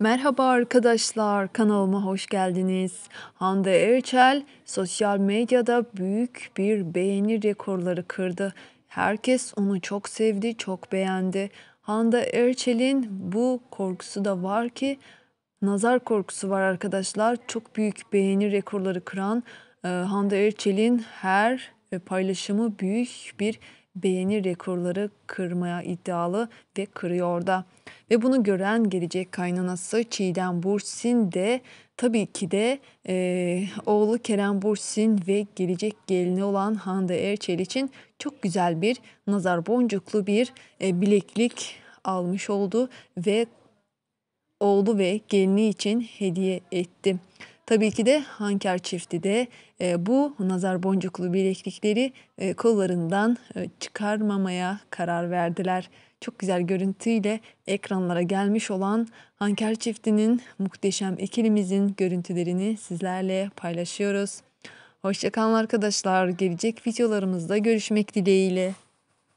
Merhaba arkadaşlar, kanalıma hoş geldiniz. Hande Erçel sosyal medyada büyük bir beğeni rekorları kırdı. Herkes onu çok sevdi, çok beğendi. Hande Erçel'in bu korkusu da var ki nazar korkusu var arkadaşlar. Çok büyük beğeni rekorları kıran e, Hande Erçel'in her e, paylaşımı büyük bir beğeni rekorları kırmaya iddialı ve kırıyor da. Ve bunu gören gelecek kaynanası Çiğdem Bursin de tabii ki de e, oğlu Kerem Bursin ve gelecek gelini olan Hande Erçel için çok güzel bir nazar boncuklu bir e, bileklik almış oldu ve oğlu ve gelini için hediye etti. Tabii ki de Hanker çifti de e, bu nazar boncuklu bileklikleri e, kollarından e, çıkarmamaya karar verdiler. Çok güzel görüntüyle ekranlara gelmiş olan Hanker çiftinin muhteşem ikilimizin görüntülerini sizlerle paylaşıyoruz. Hoşçakalın arkadaşlar. Gelecek videolarımızda görüşmek dileğiyle.